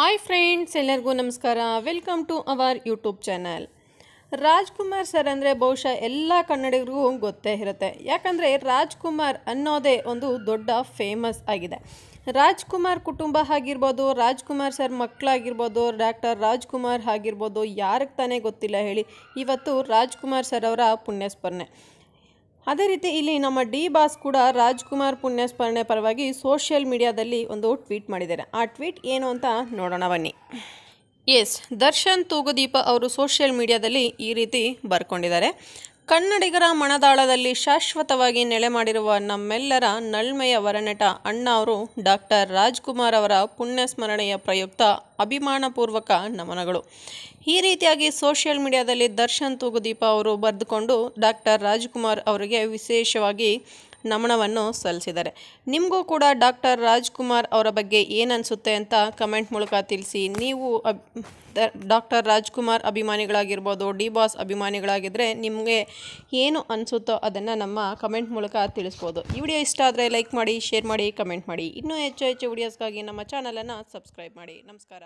hi friends ಎಲ್ಲರಿಗೂ ನಮಸ್ಕಾರ welcome to our YouTube channel Rajkumar sir ಅಂದರೆ ಬಹುಶಃ ಎಲ್ಲ ಕನ್ನಡಿಗರಿಗೂ ಗೊತ್ತೇ ಇರುತ್ತೆ ಯಾಕಂದರೆ ರಾಜ್ಕುಮಾರ್ ಅನ್ನೋದೇ ಒಂದು ದೊಡ್ಡ ಫೇಮಸ್ ಆಗಿದೆ ರಾಜ್ಕುಮಾರ್ ಕುಟುಂಬ ಆಗಿರ್ಬೋದು ರಾಜ್ಕುಮಾರ್ ಸರ್ ಮಕ್ಕಳಾಗಿರ್ಬೋದು ಡಾಕ್ಟರ್ ರಾಜ್ಕುಮಾರ್ ಆಗಿರ್ಬೋದು ಯಾರಿಗೆ ತಾನೇ ಗೊತ್ತಿಲ್ಲ ಹೇಳಿ ಇವತ್ತು ರಾಜ್ಕುಮಾರ್ ಸರ್ ಅವರ ಪುಣ್ಯಸ್ಪರ್ಣೆ ಅದೇ ರೀತಿ ಇಲ್ಲಿ ನಮ್ಮ ಡಿ ಬಾಸ್ ಕೂಡ ರಾಜ್ಕುಮಾರ್ ಪುಣ್ಯಸ್ಮರಣೆ ಪರವಾಗಿ ಸೋಷಿಯಲ್ ಮೀಡಿಯಾದಲ್ಲಿ ಒಂದು ಟ್ವೀಟ್ ಮಾಡಿದ್ದಾರೆ ಆ ಟ್ವೀಟ್ ಏನು ಅಂತ ನೋಡೋಣ ಬನ್ನಿ ಎಸ್ ದರ್ಶನ್ ತೂಗುದೀಪ ಅವರು ಸೋಷಿಯಲ್ ಮೀಡಿಯಾದಲ್ಲಿ ಈ ರೀತಿ ಬರ್ಕೊಂಡಿದ್ದಾರೆ ಕನ್ನಡಿಗರ ಮನದಾಳದಲ್ಲಿ ಶಾಶ್ವತವಾಗಿ ನೆಲೆ ಮಾಡಿರುವ ನಮ್ಮೆಲ್ಲರ ನಳ್ಮೆಯ ವರನಟ ಅಣ್ಣ ಅವರು ಡಾಕ್ಟರ್ ರಾಜ್ಕುಮಾರ್ ಅವರ ಪುಣ್ಯಸ್ಮರಣೆಯ ಪ್ರಯುಕ್ತ ಅಭಿಮಾನಪೂರ್ವಕ ನಮನಗಳು ಈ ರೀತಿಯಾಗಿ ಸೋಷಿಯಲ್ ಮೀಡಿಯಾದಲ್ಲಿ ದರ್ಶನ್ ತೂಗುದೀಪ ಅವರು ಬರೆದುಕೊಂಡು ಡಾಕ್ಟರ್ ರಾಜ್ಕುಮಾರ್ ಅವರಿಗೆ ವಿಶೇಷವಾಗಿ ನಮನವನ್ನು ಸಲ್ಲಿಸಿದ್ದಾರೆ ನಿಮಗೂ ಕೂಡ ಡಾಕ್ಟರ್ ರಾಜ್ಕುಮಾರ್ ಅವರ ಬಗ್ಗೆ ಏನು ಅಂತ ಕಮೆಂಟ್ ಮೂಲಕ ತಿಳಿಸಿ ನೀವು ಡಾಕ್ಟರ್ ರಾಜ್ಕುಮಾರ್ ಅಭಿಮಾನಿಗಳಾಗಿರ್ಬೋದು ಡಿ ಬಾಸ್ ಅಭಿಮಾನಿಗಳಾಗಿದ್ದರೆ ನಿಮಗೆ ಏನು ಅನಿಸುತ್ತೋ ಅದನ್ನು ನಮ್ಮ ಕಮೆಂಟ್ ಮೂಲಕ ತಿಳಿಸ್ಬೋದು ಈ ವಿಡಿಯೋ ಇಷ್ಟ ಆದರೆ ಲೈಕ್ ಮಾಡಿ ಶೇರ್ ಮಾಡಿ ಕಮೆಂಟ್ ಮಾಡಿ ಇನ್ನೂ ಹೆಚ್ಚು ಹೆಚ್ಚು ವಿಡಿಯೋಸ್ಗಾಗಿ ನಮ್ಮ ಚಾನಲನ್ನು ಸಬ್ಸ್ಕ್ರೈಬ್ ಮಾಡಿ ನಮಸ್ಕಾರ